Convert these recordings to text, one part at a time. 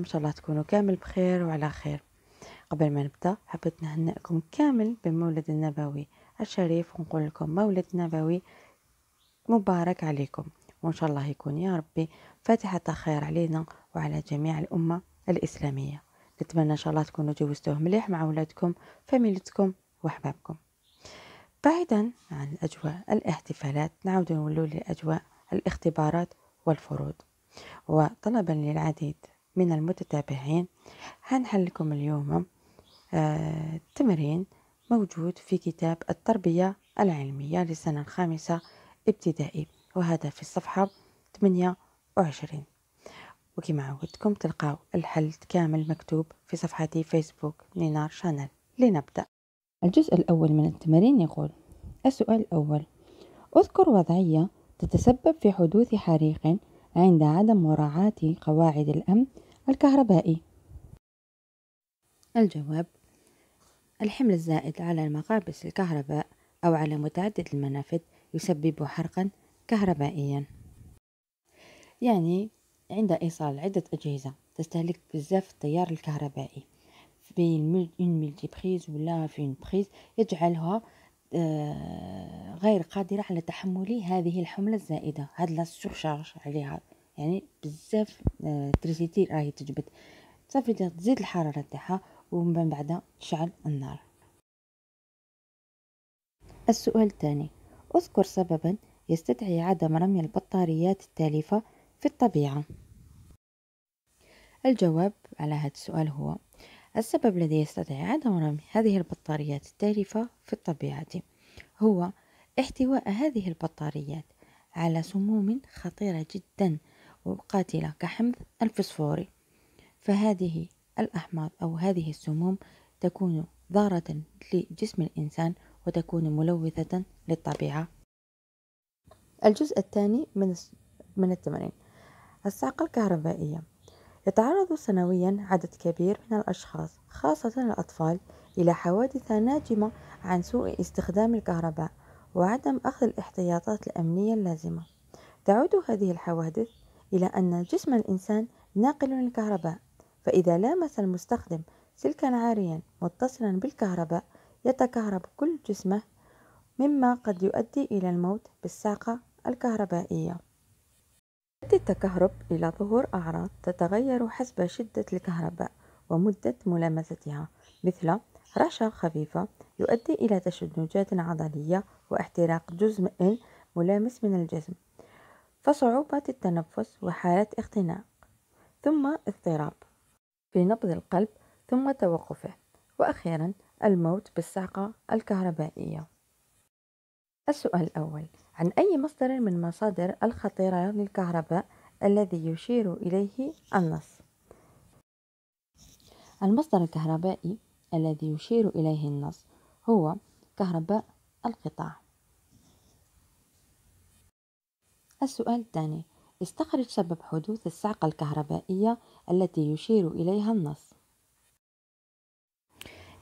ان شاء الله تكونوا كامل بخير وعلى خير قبل ما نبدا حبيت نهنئكم كامل بمولد النبوي الشريف ونقول لكم مولد نبوي مبارك عليكم وان شاء الله يكون يا ربي فاتحة خير علينا وعلى جميع الأمة الإسلامية نتمنى إن شاء الله تكونوا جوزتوه مليح مع أولادكم فاميلتكم وأحبابكم بعيدا عن أجواء الاحتفالات نعود نولوا لأجواء الاختبارات والفروض وطلبا للعديد من المتتابعين هنحل لكم اليوم آه، تمرين موجود في كتاب التربية العلمية للسنة الخامسة ابتدائي وهذا في الصفحة 28 وكما عودتكم تلقاو الحل كامل مكتوب في صفحتي فيسبوك نينار شانل لنبدأ الجزء الأول من التمرين يقول السؤال الأول اذكر وضعية تتسبب في حدوث حريق عند عدم مراعاة قواعد الأمن الكهربائي الجواب الحمل الزائد على المقابس الكهرباء أو على متعدد المنافذ يسبب حرقا كهربائيا يعني عند إيصال عدة أجهزة تستهلك بزاف التيار الكهربائي في ملتي بريز ولا في اون بريز يجعلها آه، غير قادرة على تحمل هذه الحملة الزائدة هاد لا سورشارج عليها يعني بزاف التريسيتي آه، راهي تجبد صافي تزيد الحرارة تاعها ومن بعد تشعل النار السؤال الثاني اذكر سببا يستدعي عدم رمي البطاريات التالفة في الطبيعة الجواب على هذا السؤال هو السبب الذي يستدعي عدم رمي هذه البطاريات التالفة في الطبيعة هو احتواء هذه البطاريات على سموم خطيرة جدا وقاتلة كحمض الفسفوري فهذه الأحماض أو هذه السموم تكون ضارة لجسم الإنسان وتكون ملوثة للطبيعة الجزء الثاني من من التمرين الصعقة الكهربائية يتعرض سنويا عدد كبير من الأشخاص خاصة الأطفال إلى حوادث ناجمة عن سوء استخدام الكهرباء وعدم أخذ الاحتياطات الأمنية اللازمة تعود هذه الحوادث إلى أن جسم الإنسان ناقل للكهرباء فإذا لامس المستخدم سلكا عاريا متصلا بالكهرباء يتكهرب كل جسمه مما قد يؤدي إلى الموت بالساقة الكهربائية يؤدي التكهرب إلى ظهور أعراض تتغير حسب شدة الكهرباء ومدة ملامستها مثل رعشة خفيفة يؤدي إلى تشنجات عضلية واحتراق جزء ملامس من الجسم فصعوبة التنفس وحالة اختناق ثم اضطراب في نبض القلب ثم توقفه وأخيرا الموت بالصعقة الكهربائية السؤال الأول عن أي مصدر من مصادر الخطيرة للكهرباء الذي يشير إليه النص المصدر الكهربائي الذي يشير إليه النص هو كهرباء القطاع السؤال الثاني استخرج سبب حدوث الصعقة الكهربائية التي يشير إليها النص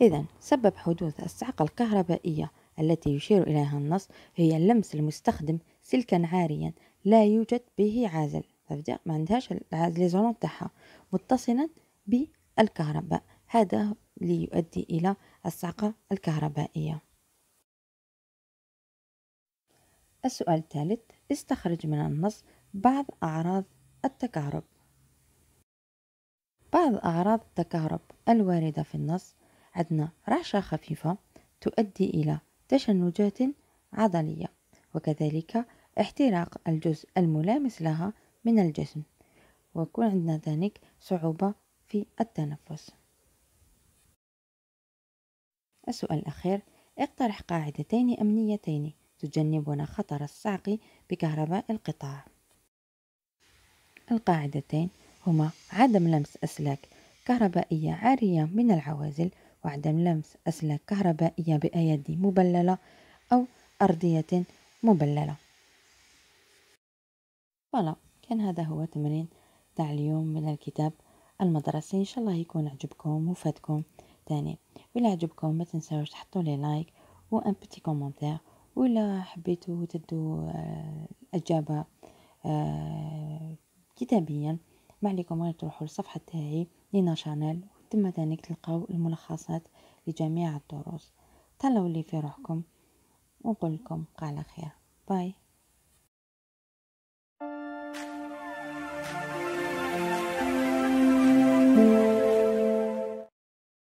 إذا سبب حدوث الصعقة الكهربائية التي يشير إليها النص هي لمس المستخدم سلكا عاريا لا يوجد به عازل ما عندهاش العازل تاعها متصلا بالكهرباء هذا ليؤدي إلى الصعقة الكهربائية السؤال الثالث استخرج من النص بعض أعراض التكهرب بعض أعراض التكهرب الواردة في النص عندنا رعشة خفيفة تؤدي إلى تشنجات عضلية وكذلك احتراق الجزء الملامس لها من الجسم ويكون عندنا ذلك صعوبة في التنفس السؤال الأخير اقترح قاعدتين أمنيتين تجنبنا خطر الصعق بكهرباء القطاع القاعدتين هما عدم لمس أسلاك كهربائية عارية من العوازل وعدم لمس أسلاك كهربائية بأيادي مبللة أو أرضية مبللة فوالا كان هذا هو تمرين تاع اليوم من الكتاب المدرسي إن شاء الله يكون عجبكم وفادكم تاني الى عجبكم ما تنساوش تحطوا لي لايك وان بيتي كومونتير ولا حبيتوا تدوا آه، اجابه آه، كتابيا ما عليكم غير تروحوا للصفحه تاعي لينا شانيل تما ذلك تلقاو الملخصات لجميع الدروس تهلاو لي في روحكم ونقول لكم على خير باي